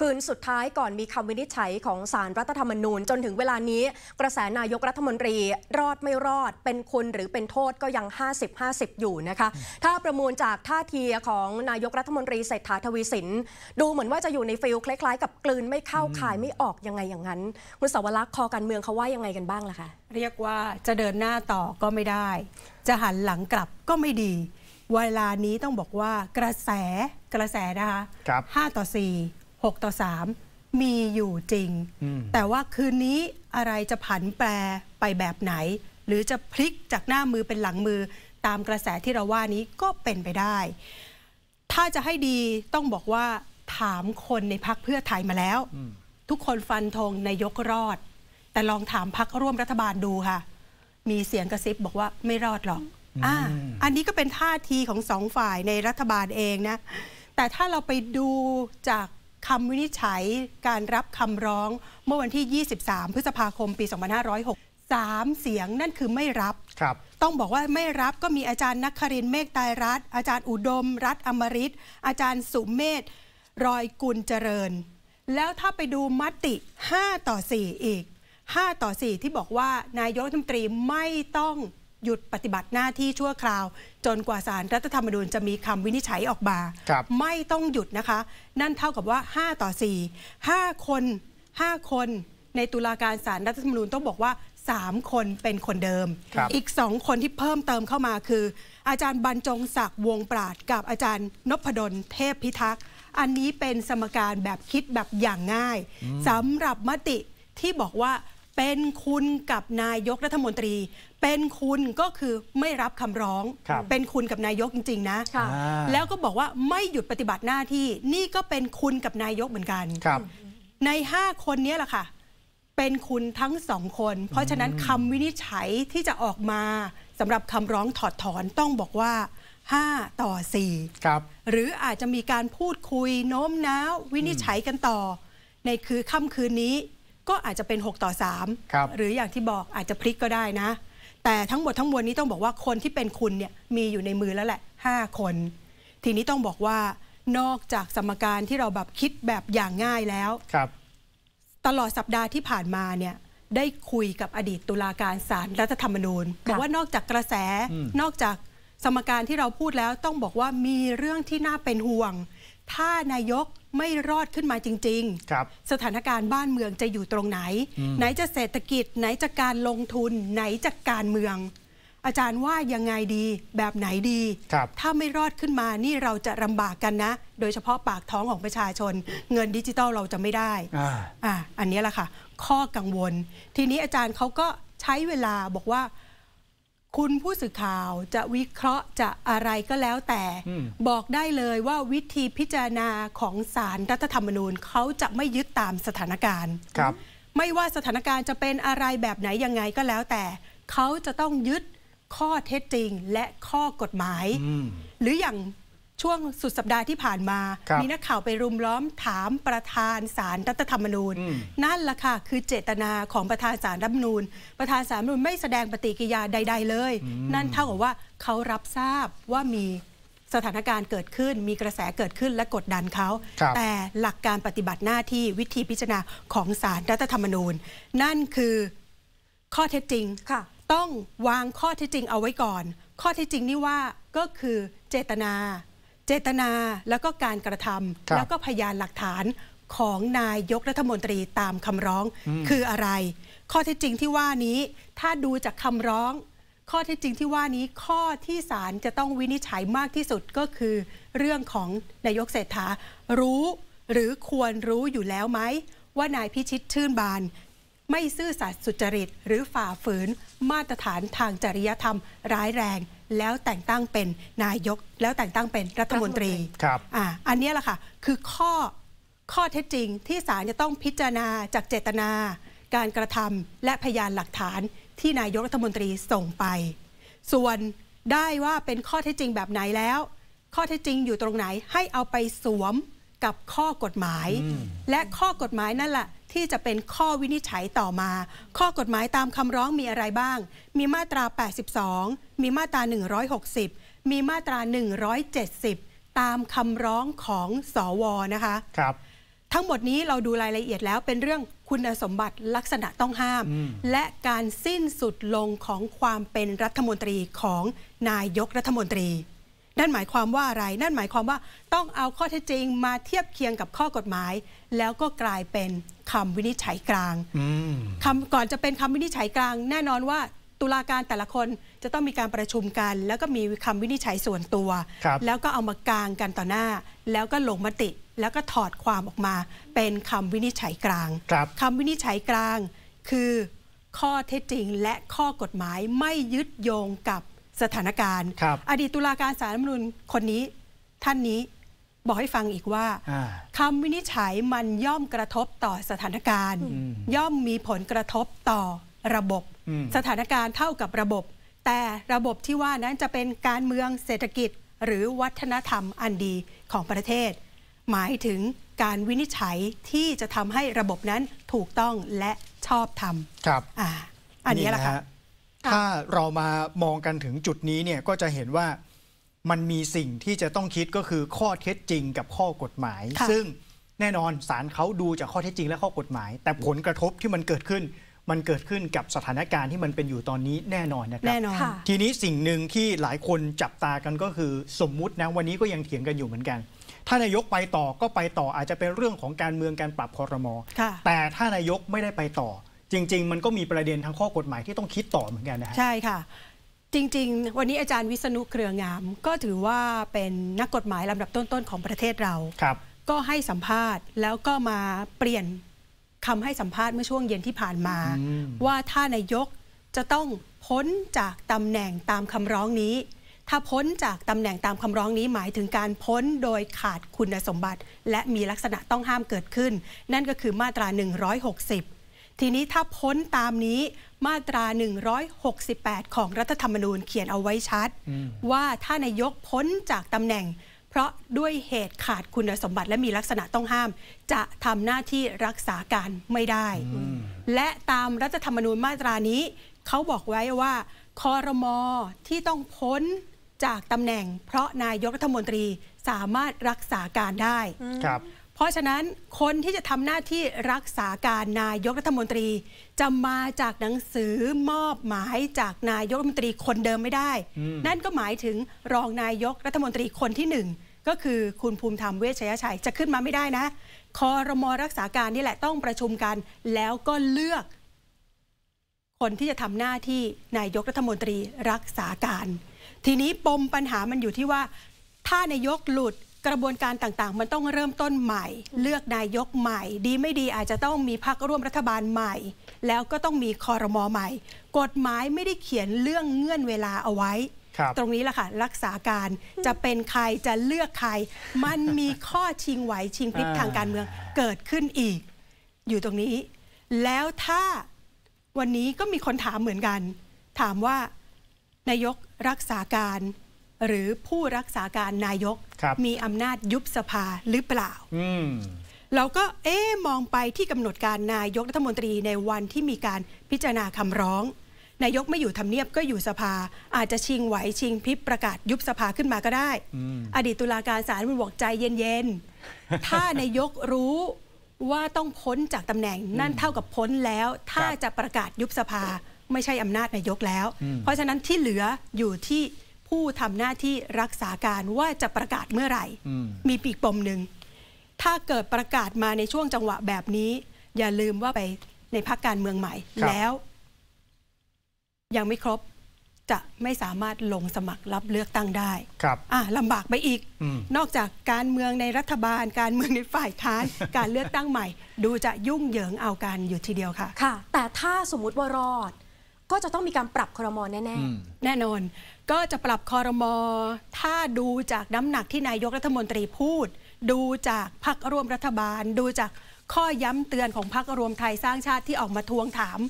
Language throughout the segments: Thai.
คืนสุดท้ายก่อนมีคำวินิจฉัยของสารรัฐธรรมนูญ จนถึงเวลานี้กระแสนายกรัฐมนตรีรอดไม่รอดเป็นคนหรือเป็นโทษก็ยัง 50-50 อยู่นะคะ ถ้าประมูลจากท่าทีของนายกรัฐมนตรีเศรษฐาทวีสิน ดูเหมือนว่าจะอยู่ในฟิลคล้ายๆกับกลืนไม่เข้าขายไม่ออกยังไงอย่างนั้น คุณสวรักษ์คอการเมืองเขาว่ายังไงกันบ้างล่ะคะเรียกว่าจะเดินหน้าต่อก็ไม่ได้ จะหันหลังกลับก็ไม่ดีเวลานี้ต้องบอกว่ากระแสกระแสนะคะห้าต่อส่6 ต่อ 3 มีอยู่จริง แต่ว่าคืนนี้อะไรจะผันแปร ไปแบบไหน หรือจะพลิกจากหน้ามือเป็นหลังมือตามกระแสที่เราว่านี้ก็เป็นไปได้ ถ้าจะให้ดีต้องบอกว่า ถามคนในพักเพื่อไทยมาแล้ว ทุกคนฟันธงนายกรอด แต่ลองถามพักร่วมรัฐบาลดูค่ะ มีเสียงกระซิบบอกว่าไม่รอดหรอกอ่าอันนี้ก็เป็นท่าทีของสองฝ่ายในรัฐบาลเองนะ แต่ถ้าเราไปดูจากคำวินิจฉัยการรับคำร้อง เมื่อวันที่ 23 พฤษภาคมปี 2506 3 เสียงนั่นคือไม่รับ ครับ ต้องบอกว่าไม่รับก็มีอาจารย์นักครินเมฆตายรัตอาจารย์อุดมรัฐอมริตอาจารย์สุมเมธรอยกุลเจริญ แล้วถ้าไปดูมติ 5 ต่อ 4 อีก 5 ต่อ 4 ที่บอกว่านายกรัฐมนตรีไม่ต้องหยุดปฏิบัติหน้าที่ชั่วคราวจนกว่าสารรัฐธรรมนูญจะมีคำวินิจฉัยออกมาไม่ต้องหยุดนะคะ นั่นเท่ากับว่า 5 ต่อ 4 5 คน5 คนในตุลาการสารรัฐธรรมนูญต้องบอกว่า 3 คนเป็นคนเดิมอีก 2 คนที่เพิ่มเติมเข้ามาคือ อาจารย์บรรจงศักดิ์วงปราด กับอาจารย์นพดลเทพพิทักษ์อันนี้เป็นสมการแบบคิดแบบอย่างง่ายสำหรับมติที่บอกว่าเป็นคุณกับนายกรัฐมนตรี เป็นคุณก็คือไม่รับคำร้อง เป็นคุณกับนายกจริงๆ นะแล้วก็บอกว่าไม่หยุดปฏิบัติหน้าที่นี่ก็เป็นคุณกับนายกเหมือนกันใน 5 คนนี้แหละค่ะ เป็นคุณทั้งสองคน เพราะฉะนั้นคำวินิจฉัยที่จะออกมาสำหรับคำร้องถอดถอนต้องบอกว่า5ต่อ4 ครับ หรืออาจจะมีการพูดคุยโน้มน้าว วินิจฉัยกันต่อ ในคือค่ำคืนนี้ก็อาจจะเป็น 6 ต่อ 3 หรืออย่างที่บอกอาจจะพลิกก็ได้นะ แต่ทั้งหมดทั้งมวลนี้ต้องบอกว่าคนที่เป็นคุณเนี่ยมีอยู่ในมือแล้วแหละ5คน ทีนี้ต้องบอกว่านอกจากสมการที่เราแบบคิดแบบอย่างง่ายแล้วครับ ตลอดสัปดาห์ที่ผ่านมาเนี่ยได้คุยกับอดีตตุลาการศาลรรัฐธรรมนูญบอกว่านอกจากกระแส นอกจากสมการที่เราพูดแล้ว ต้องบอกว่ามีเรื่องที่น่าเป็นห่วงถ้านายกไม่รอดขึ้นมาจริงๆสถานการณ์บ้านเมืองจะอยู่ตรงไหน ไหนจะเศรษฐกิจ ไหนจะการลงทุนไหนจะการเมือง อาจารย์ว่ายังไงดีแบบไหนดี ถ้าไม่รอดขึ้นมานี่เราจะลำบากกันนะ โดยเฉพาะปากท้องของประชาชน เงินดิจิตอลเราจะไม่ได้อ่าอันนี้แหละค่ะ ข้อกังวล ทีนี้อาจารย์เขาก็ใช้เวลาบอกว่าคุณผู้สื่อข่าวจะวิเคราะห์จะอะไรก็แล้วแต่ บอกได้เลยว่าวิธีพิจารณาของศาลรรัฐธรรมนูญเขาจะไม่ยึดตามสถานการณ์ ครับ ไม่ว่าสถานการณ์จะเป็นอะไรแบบไหน ยังไงก็แล้วแต่ เขาจะต้องยึดข้อเท็จจริงและข้อกฎหมาย หรืออย่างช่วงสุดสัปดาห์ที่ผ่านมา มีนักข่าวไปรุมล้อมถามประธานสารรัฐธรรมนูญ นั่นล่ะค่ะ คือเจตนาของประธานสารรัฐมนูญประธานสารรัฐมนูญไม่แสดงปฏิกิริยาใดๆ เลย นั่นเท่ากับว่าเขารับทราบว่ามีสถานการณ์เกิดขึ้น มีกระแสเกิดขึ้นและกดดันเขา แต่หลักการปฏิบัติหน้าที่วิธีพิจารณาของสารรัฐธรรมนูญ นั่นคือข้อเท็จจริงค่ะ ต้องวางข้อเท็จจริงเอาไว้ก่อน ข้อเท็จจริงนี่ว่าก็คือเจตนาเจตนาแล้วก็การกระทำแล้วก็พยานหลักฐานของนายยกรัฐมนตรีตามคำร้อง คืออะไร ข้อเท็จจริงที่ว่านี้ ถ้าดูจากคำร้อง ข้อเท็จจริงที่ว่านี้ข้อที่ศาลจะต้องวินิจฉัยมากที่สุดก็คือ เรื่องของนายกเศรษฐา รู้หรือควรรู้อยู่แล้วไหมว่านายพิชิตชื่นบาน ไม่ซื่อสัตย์สุจริต หรือฝ่าฝืน มาตรฐานทางจริยธรรมร้ายแรงแล้วแต่งตั้งเป็นนายกแล้วแต่งตั้งเป็นรัฐมนตรีครับออันนี้แหละค่ะ คือข้อข้อเท็จจริงที่ศาลจะต้องพิจารณาจากเจตนา การกระทำและพยานหลักฐานที่นายกรัฐมนตรีส่งไป ส่วนได้ว่าเป็นข้อเท็จจริงแบบไหนแล้ว ข้อเท็จจริงอยู่ตรงไหนให้เอาไปสวมกับข้อกฎหมาย และข้อกฎหมายนั่นแหละที่จะเป็นข้อวินิจฉัยต่อมา ข้อกฎหมายตามคำร้องมีอะไรบ้าง มีมาตรา 82 มีมาตรา 160 มีมาตรา 170 ตามคำร้องของสอวอนะคะครับทั้งหมดนี้เราดูรายละเอียดแล้วเป็นเรื่องคุณสมบัติลักษณะต้องห้ามมและการสิ้นสุดลงของความเป็นรัฐมนตรีของนายกรัฐมนตรีนั่นหมายความว่าอะไร นั่นหมายความว่าต้องเอาข้อเท็จจริงมาเทียบเคียงกับข้อกฎหมาย แล้วก็กลายเป็นคำวินิจฉัยกลางคำก่อนจะเป็นคำวินิจฉัยกลาง แน่นอนว่าตุลาการแต่ละคนจะต้องมีการประชุมกัน แล้วก็มีคำวินิจฉัยส่วนตัว แล้วก็เอามากลางกันต่อหน้า แล้วก็ลงมติแล้วก็ถอดความออกมา เป็นคำวินิจฉัยกลางคคำวินิจฉัยกลาง คือ ข้อเท็จจริงและข้อกฎหมายไม่ยึดโยงกับสถานการณ์อดีตตุลาการสารรัฐมนุนคนนี้ท่านนี้บอกให้ฟังอีกว่าคำวินิจฉัยมันย่อมกระทบต่อสถานการณ์ ย่อมมีผลกระทบต่อระบบ สถานการณ์เท่ากับระบบ แต่ระบบที่ว่านั้นจะเป็นการเมืองเศรษฐกิจหรือวัฒนธรรมอันดีของประเทศ หมายถึงการวินิจฉัยที่จะทำให้ระบบนั้นถูกต้องและชอบธรรมครับออันนี้แหละค่ะถ้าเรามามองกันถึงจุดนี้เนี่ยก็จะเห็นว่ามันมีสิ่งที่จะต้องคิดก็คือข้อเท็จจริงกับข้อกฎหมาย ซึ่งแน่นอนศาลเขาดูจากข้อเท็จจริงและข้อกฎหมาย แต่ผลกระทบที่มันเกิดขึ้น มันเกิดขึ้นกับสถานการณ์ที่มันเป็นอยู่ตอนนี้แน่นอนนะครับแน่นอนทีนี้สิ่งหนึ่งที่หลายคนจับตากันก็คือสมมุตินะวันนี้ก็ยังเถียงกันอยู่เหมือนกัน ถ้านายกไปต่อก็ไปต่ออาจจะเป็นเรื่องของการเมืองการปรับคอรมอแต่ถ้านายกไม่ได้ไปต่อจริงๆ มันก็มีประเด็นทางข้อกฎหมายที่ต้องคิดต่อเหมือนกันนะับใช่ค่ะ จริงๆ วันนี้อาจารย์วิษณุเครืองาม ก็ถือว่าเป็นนักกฎหมายลำดับต้นๆ ของประเทศเราครับ ก็ให้สัมภาษณ์แล้วก็มาเปลี่ยนคำให้สัมภาษณ์เมื่อช่วงเย็นที่ผ่านมา ว่าถ้านายกจะต้องพ้นจากตำแหน่งตามคำร้องนี้ ถ้าพ้นจากตำแหน่งตามคำร้องนี้หมายถึงการพ้นโดยขาดคุณสมบัติ และมีลักษณะต้องห้ามเกิดขึ้น นั่นก็คือมาตรา 160ทีนี้ถ้าพ้นตามนี้มาตรา 168 ของรัฐธรรมนูญเขียนเอาไว้ชัด ว่าถ้านายกพ้นจากตำแหน่งเพราะด้วยเหตุขาดคุณสมบัติและมีลักษณะต้องห้าม จะทำหน้าที่รักษาการไม่ได้ และตามรัฐธรรมนูญมาตรานี้เขาบอกไว้ว่าคอรมอที่ต้องพ้นจากตำแหน่งเพราะนายกรัฐมนตรีสามารถรักษาการได้ครับเพราะฉะนั้นคนที่จะทำหน้าที่รักษาการนายกรัฐมนตรีจะมาจากหนังสือมอบหมายจากนายกรัฐมนตรีคนเดิมไม่ได้ นั่นก็หมายถึงรองนายกรัฐมนตรีคนที่หนึ่งก็คือคุณภูมิธรรมเวชยชัย จะขึ้นมาไม่ได้นะ คอรมอรักษาการนี่แหละต้องประชุมกัน แล้วก็เลือก คนที่จะทำหน้าที่นายกรัฐมนตรีรักษาการ ทีนี้ปมปัญหามันอยู่ที่ว่า ถ้านายกหลุดกระบวนการต่างๆ มันต้องเริ่มต้นใหม่ เลือกนายกใหม่ ดีไม่ดีอาจจะต้องมีพักร่วมรัฐบาลใหม่ แล้วก็ต้องมีคอรมอใหม่ กฎหมายไม่ได้เขียนเรื่องเงื่อนเวลาเอาไว้ ตรงนี้แหละค่ะ รักษาการจะเป็นใครจะเลือกใคร มันมีข้อชิงไหวชิงพลิกทางการเมืองเกิดขึ้นอีก อยู่ตรงนี้ แล้วถ้าวันนี้ก็มีคนถามเหมือนกัน ถามว่านายกรักษาการหรือผู้รักษาการนายก มีอำนาจยุบสภาหรือเปล่า เราก็เอ๊มองไปที่กำหนดการนายกรัฐมนตรีในวันที่มีการพิจารณาคำร้อง นายกไม่อยู่ทำเนียบก็อยู่สภา อาจจะชิงไหวชิงพิบประกาศยุบสภาขึ้นมาก็ได้อดีตตุลาการศาลมันบอกใจเย็นๆ ถ้านายกรู้ว่าต้องพ้นจากตำแหน่งนั่นเท่ากับพ้นแล้ว ถ้าจะประกาศยุบสภา ไม่ใช่อำนาจนายกแล้ว เพราะฉะนั้นที่เหลืออยู่ที่ผู้ทำหน้าที่รักษาการว่าจะประกาศเมื่อไหร่มีปีกปมหนึ่งถ้าเกิดประกาศมาในช่วงจังหวะแบบนี้ อย่าลืมว่าไปในพักการเมืองใหม่แล้ว ยังไม่ครบจะไม่สามารถลงสมัครรับเลือกตั้งได้ ครับอ่ลำบากไปอีกอนอกจากการเมืองในรัฐบาล การเมืองในฝ่ายค้าน การเลือกตั้งใหม่ ดูจะยุ่งเหยิงเอาการอยู่ทีเดียวค่ะค่ะ แต่ถ้าสมมติว่ารอดก็จะต้องมีการปรับคอรมอแน่แน่แน่นอน ก็จะปรับคอรมอถ้าดูจากน้ำหนักที่นายกรัฐมนตรีพูด ดูจากพักร่วมรัฐบาล ดูจากข้อย้ำเตือนของพักรวมไทยสร้างชาติที่ออกมาทวงถาม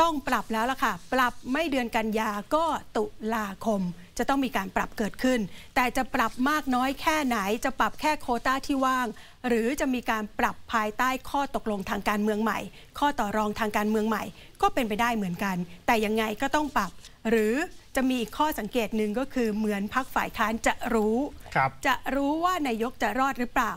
ต้องปรับแล้วล่ะค่ะ ปรับไม่เดือนกันยาก็ตุลาคมจะต้องมีการปรับเกิดขึ้น แต่จะปรับมากน้อยแค่ไหน จะปรับแค่โคต้าที่ว่าง หรือจะมีการปรับภายใต้ข้อตกลงทางการเมืองใหม่ ข้อต่อรองทางการเมืองใหม่ ก็เป็นไปได้เหมือนกัน แต่ยังไงก็ต้องปรับ หรือจะมีข้อสังเกตหนึ่งก็คือเหมือนพักฝ่ายค้านจะรู้รจะรู้ว่านายกจะรอดหรือเปล่า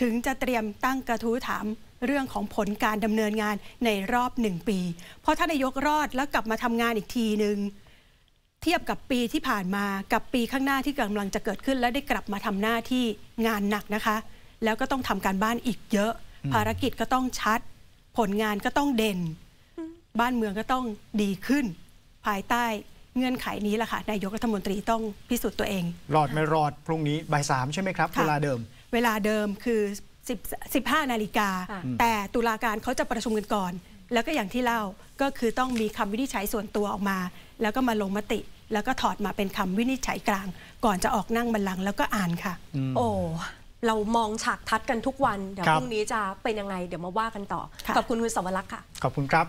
ถึงจะเตรียมตั้งกระทู้ถามเรื่องของผลการดำเนินงานในรอบหนึ่งปี เพราะถ้านายกรอดแล้วกลับมาทำงานอีกทีหนึ่งเทียบกับปีที่ผ่านมา กับปีข้างหน้าที่กำลังจะเกิดขึ้น และได้กลับมาทำหน้าที่งานหนักนะคะ แล้วก็ต้องทำการบ้านอีกเยอะ ภารกิจก็ต้องชัด ผลงานก็ต้องเด่น บ้านเมืองก็ต้องดีขึ้น ภายใต้เงื่อนไขนี้แหละค่ะ นายกรัฐมนตรีต้องพิสูจน์ตัวเอง รอดไม่รอดพรุ่งนี้บ่ายสามใช่ไหมครับเวลาเดิม เวลาเดิมคือ1 15 นาฬิกา แต่ตุลาการเขาจะประชุมกันก่อนแล้วก็อย่างที่เล่าก็คือต้องมีคำวินิจฉัยส่วนตัวออกมา แล้วก็มาลงมติ แล้วก็ถอดมาเป็นคำวินิจฉัยกลาง ก่อนจะออกนั่งบัลลังก์แล้วก็อ่านค่ะโอ้เรามองฉากทัดกันทุกวัน เดี๋ยวพรุ่งนี้จะเป็นยังไง เดี๋ยวมาว่ากันต่อ ขอบคุณคุณสวรักษ์ค่ะขอบคุณครับ